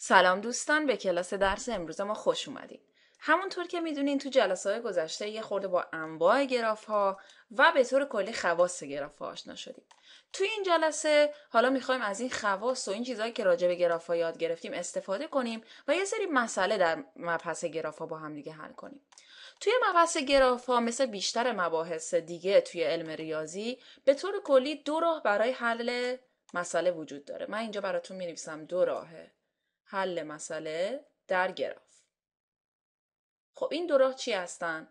سلام دوستان به کلاس درس امروز ما خوش اومدید. همونطور که میدونین تو جلسه های گذشته یه خورده با انواع گراف ها و به طور کلی خواص گراف ها آشنا شدیم. تو این جلسه حالا میخوایم از این خواص و این چیزهایی که راجع به گراف ها یاد گرفتیم استفاده کنیم و یه سری مسئله در مبحث گراف ها با هم دیگه حل کنیم. توی مبحث گراف ها مثل بیشتر مباحث دیگه توی علم ریاضی به طور کلی دو راه برای حل مسئله وجود داره. من اینجا براتون می دو راهه. حل مسئله در گراف خب این دو راه چی هستن؟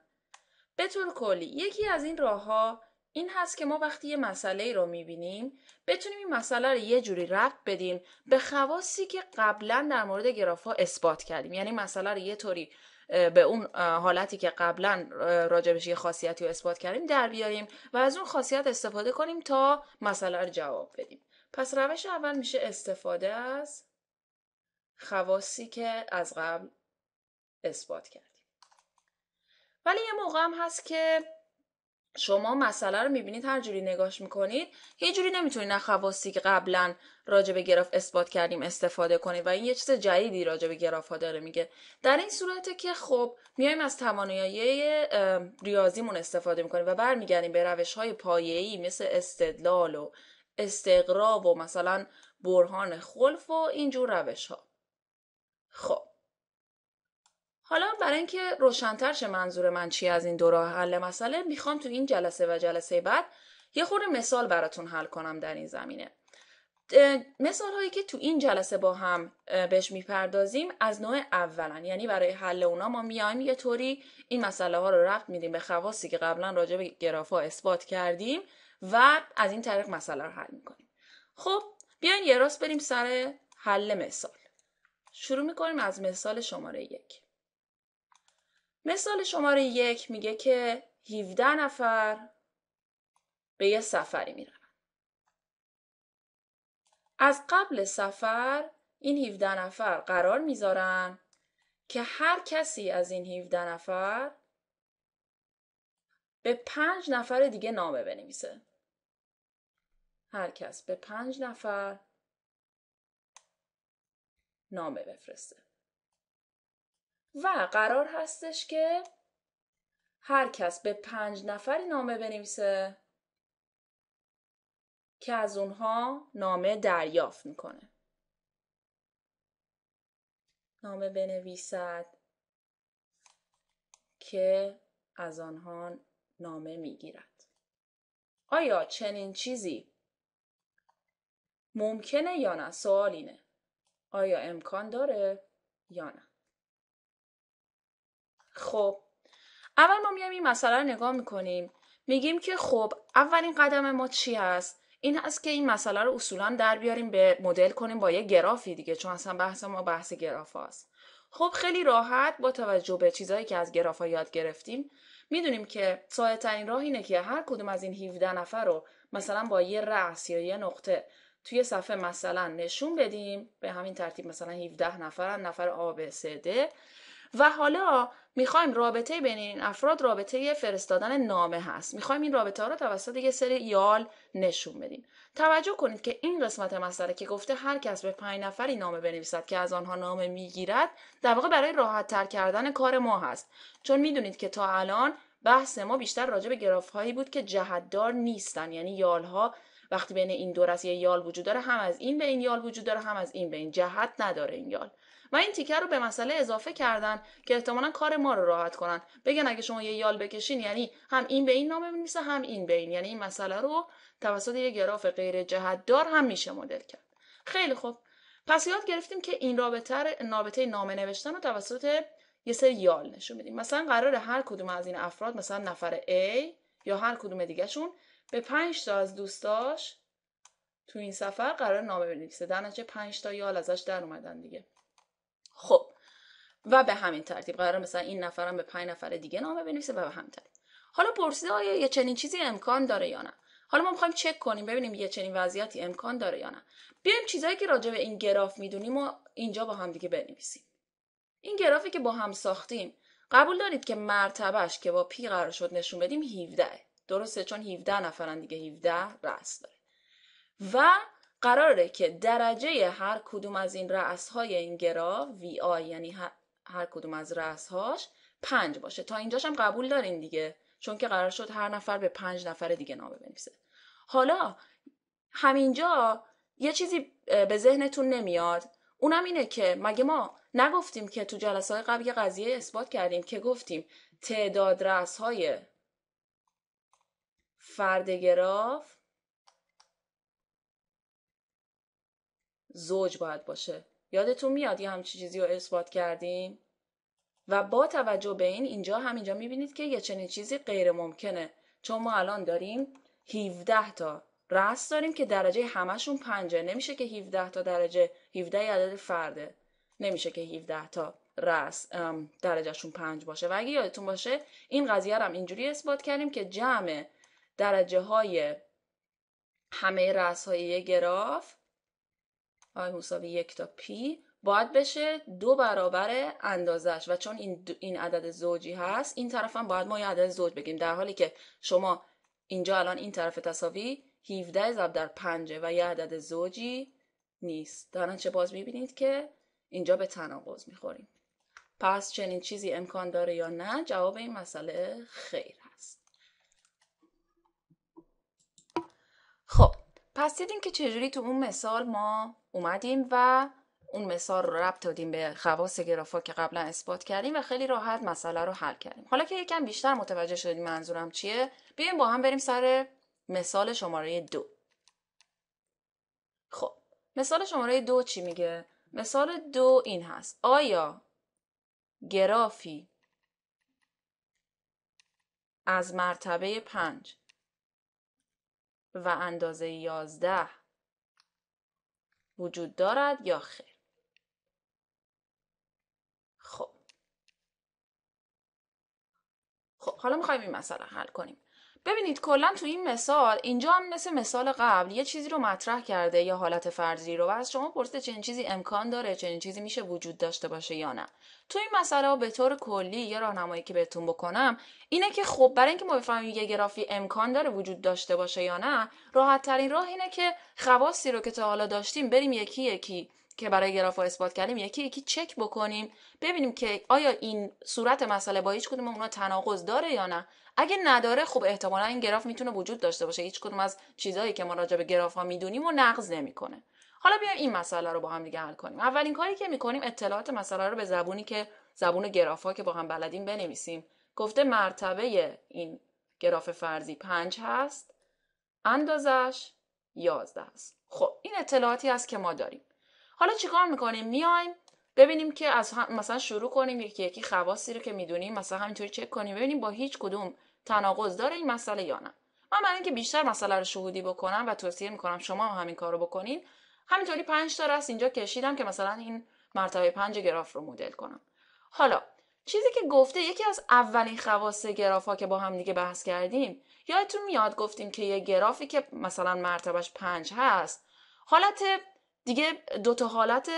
به طور کلی یکی از این راه ها این هست که ما وقتی یه مسئله ای رو میبینیم بتونیم این مسئله رو یه جوری ربط بدیم به خواصی که قبلا در مورد گراف ها اثبات کردیم یعنی مسئله رو یه طوری به اون حالتی که قبلا راجبش یه خاصیتی رو اثبات کردیم در بیاریم و از اون خاصیت استفاده کنیم تا مسئله رو جواب بدیم پس روش اول میشه استفاده از خواصی که از قبل اثبات کردیم ولی یه موقع هم هست که شما مسئله رو میبینید هر جوری نگاش میکنید هیچ جوری نمیتونید خواصی که قبلا راجع به گراف اثبات کردیم استفاده کنید و این یه چیز جدیدی راجع به گراف ها داره میگه در این صورته که خب میایم از توانایی ریاضیمون استفاده میکنیم و برمیگردیم به روش های پایه‌ای مثل استدلال و استقراب و مثلا برهان خلف و اینجور روش ها خب حالا برای اینکه روشنتر شه منظور من چی از این دو راه حل مسئله میخوام تو این جلسه و جلسه بعد یه خورده مثال براتون حل کنم در این زمینه مثال هایی که تو این جلسه با هم بهش میپردازیم از نوع اولن یعنی برای حل اونا ما میایم یه طوری این مسئله ها رو رفت میدیم به خواصی که قبلا راجع به گراف ها اثبات کردیم و از این طریق مسئله رو حل میکنیم خب بیاین یه راست بریم سر حل مثال شروع میکنیم از مثال شماره یک. مثال شماره یک میگه که 17 نفر به یه سفری میرن. از قبل سفر این 17 نفر قرار میذارن که هر کسی از این 17 نفر به 5 نفر دیگه نامه بنویسه. هر کس به 5 نفر نامه بفرسته و قرار هستش که هر کس به پنج نفری نامه بنویسه که از اونها نامه دریافت میکنه نامه بنویسد که از آنها نامه میگیرد آیا چنین چیزی ممکنه یا نه سوال اینه آیا امکان داره یا نه خب اول ما میایم این مسئله رو نگاه میکنیم میگیم که خب اولین قدم ما چی هست این هست که این مسئله رو اصولا در بیاریم به مدل کنیم با یه گرافی دیگه چون اصلا بحث ما بحث گراف هاست. خب خیلی راحت با توجه به چیزهایی که از گراف ها یاد گرفتیم میدونیم که ساده ترین راه اینه که هر کدوم از این 17 نفر رو مثلا با یه رأس یا یه نقطه توی صفحه مثلا نشون بدیم به همین ترتیب مثلا 17 نفرن نفر A، B، C، D و حالا میخوایم رابطه بین این افراد رابطه فرستادن نامه هست میخوایم این رابطه ها رو توسط یه سری یال نشون بدیم توجه کنید که این قسمت مسئله که گفته هر کس به پنج نفری نامه بنویسد که از آنها نامه میگیرد در واقع برای راحت تر کردن کار ما هست چون میدونید که تا الان بحث ما بیشتر راجع به گراف بود که جهتدار نیستن یعنی یال ها وقتی بین این دور از یه یال وجود داره هم از این به این یال وجود داره هم از این به این جهت نداره این یال و این تیکه رو به مسئله اضافه کردن که احتمالا کار ما رو راحت کنن بگن اگه شما یه یال بکشین یعنی هم این به این نامه میشه، هم این به این یعنی این مسئله رو توسط یه گراف غیر جهت دار هم میشه مدل کرد خیلی خوب پس یاد گرفتیم که این رابطه نابطه نامه نوشتن رو توسط یه سری یال نشون بدیم مثلا قرار هر کدوم از این افراد مثلا نفر A یا هر کدوم دیگهشون به پنج تا از دوستاش تو این سفر قرار نامه بنویسه در نتیجه پنج تا یال ازش در اومدن دیگه خب و به همین ترتیب قرار مثلا این نفرم به پنج نفر دیگه نامه بنویسه و به همین ترتیب حالا پرسیده آیا یه چنین چیزی امکان داره یا نه حالا ما میخوایم چک کنیم ببینیم یه چنین وضعیتی امکان داره یا نه بیایم چیزایی که راجع به این گراف میدونیم و اینجا با هم دیگه بنویسیم این گرافی که با هم ساختیم قبول دارید که مرتبهش که با پی قرار شد نشون بدیم 17 درسته چون 17 نفرن دیگه 17 رأس داره و قراره که درجه هر کدوم از این رأس های این گراف وی آی یعنی هر, کدوم از رأس هاش پنج باشه تا اینجاش هم قبول دارین دیگه چون که قرار شد هر نفر به پنج نفر دیگه نامه بنویسه حالا همینجا یه چیزی به ذهنتون نمیاد اونم اینه که مگه ما نگفتیم که تو جلسه های قبل یه قضیه اثبات کردیم که گفتیم تعداد رأس های فردگراف زوج باید باشه یادتون میاد یه همچی چیزی رو اثبات کردیم و با توجه به این اینجا همینجا میبینید که یه چنین چیزی غیر ممکنه چون ما الان داریم 17 تا رأس داریم که درجه همشون پنجه نمیشه که 17 تا درجه 17 عدد فرده نمیشه که 17 تا رأس درجهشون پنج باشه و اگه یادتون باشه این قضیه رو هم اینجوری اثبات کردیم که جمع درجه های همه رأس های گراف آی مساوی یک تا پی باید بشه دو برابر اندازش و چون این, این عدد زوجی هست این طرف هم باید ما یه عدد زوج بگیم در حالی که شما اینجا الان این طرف تصاوی 17 ضرب در 5 و یه عدد زوجی نیست در چه باز میبینید که اینجا به تناقض میخوریم پس چنین چیزی امکان داره یا نه جواب این مسئله خیر خب پس دیدیم که چجوری تو اون مثال ما اومدیم و اون مثال رو ربط دادیم به خواص گرافا که قبلا اثبات کردیم و خیلی راحت مسئله رو حل کردیم حالا که یکم بیشتر متوجه شدیم منظورم چیه بیایم با هم بریم سر مثال شماره دو خب مثال شماره دو چی میگه؟ مثال دو این هست آیا گرافی از مرتبه پنج و اندازه یازده وجود دارد یا خیر خب حالا میخوایم این مسئله حل کنیم ببینید کلا تو این مثال اینجا هم مثل مثال قبل یه چیزی رو مطرح کرده یا حالت فرضی رو و از شما پرسیده چنین چیزی امکان داره چنین چیزی میشه وجود داشته باشه یا نه تو این مسئله به طور کلی یه راهنمایی که بهتون بکنم اینه که خب برای اینکه ما بفهمیم یه گرافی امکان داره وجود داشته باشه یا نه راحت ترین راه اینه که خواصی رو که تا حالا داشتیم بریم یکی یکی که برای گراف و اثبات کردیم یکی یکی چک بکنیم ببینیم که آیا این صورت مسئله با هیچ کدوم اونا تناقض داره یا نه اگه نداره خب احتمالا این گراف میتونه وجود داشته باشه هیچ کدوم از چیزهایی که ما راجع به گراف ها میدونیم و نقض نمیکنه حالا بیایم این مسئله رو با هم دیگه حل کنیم اولین کاری که میکنیم اطلاعات مسئله رو به زبونی که زبون گراف ها که با هم بلدیم بنویسیم گفته مرتبه این گراف فرضی 5 هست اندازش 11 است خب این اطلاعاتی است که ما داریم حالا چیکار میکنیم میایم ببینیم که از هم مثلا شروع کنیم یکی یکی خواصی رو که میدونیم مثلا همینطوری چک کنیم ببینیم با هیچ کدوم تناقض داره این مسئله یا نه من برای اینکه بیشتر مسئله رو شهودی بکنم و توصیه میکنم شما هم همین کار رو بکنین همینطوری پنج تا راست اینجا کشیدم که مثلا این مرتبه پنج گراف رو مدل کنم حالا چیزی که گفته یکی از اولین خواص گراف ها که با هم دیگه بحث کردیم یادتون میاد گفتیم که یه گرافی که مثلا مرتبهش 5 هست حالت دیگه تا حالت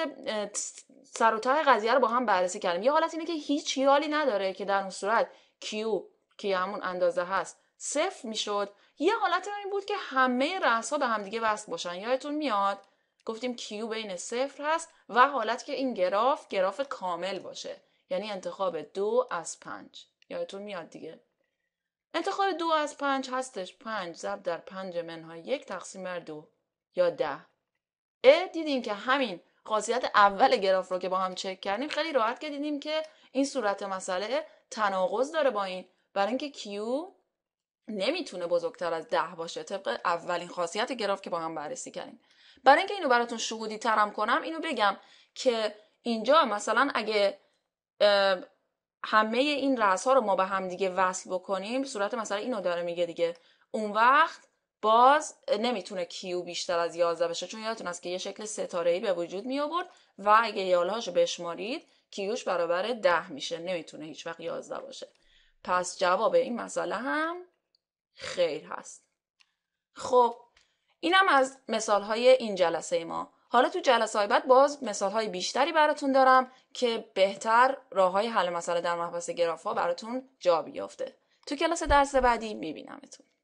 سر و ته قضیه رو با هم بررسی کردیم یه حالت اینه که هیچ یالی نداره که در اون صورت کیو که همون اندازه هست صفر میشد یه حالت این بود که همه رأس ها به دیگه وصل باشن یادتون میاد گفتیم کیو بین صفر هست و حالت که این گراف گراف کامل باشه یعنی انتخاب دو از پنج یادتون میاد دیگه انتخاب دو از پنج هستش پنج ضرب در پنج منهای یک تقسیم بر دو یا ده دیدیم که همین خاصیت اول گراف رو که با هم چک کردیم خیلی راحت که دیدیم که این صورت مسئله تناقض داره با این برای اینکه کیو نمیتونه بزرگتر از ده باشه طبق اولین خاصیت گراف که با هم بررسی کردیم برای اینکه اینو براتون شهودی ترم کنم اینو بگم که اینجا مثلا اگه همه این رأس ها رو ما به هم دیگه وصل بکنیم صورت مسئله اینو داره میگه دیگه اون وقت باز نمیتونه کیو بیشتر از 11 بشه چون یادتون هست که یه شکل ستاره به وجود می آورد و اگه یالهاش بشمارید کیوش برابر 10 میشه نمیتونه هیچ وقت 11 باشه پس جواب این مسئله هم خیر هست خب اینم از مثال های این جلسه ما حالا تو جلسه های بعد باز مثال های بیشتری براتون دارم که بهتر راه های حل مسئله در محبس گراف براتون جا بیافته تو کلاس درس بعدی میبینمتون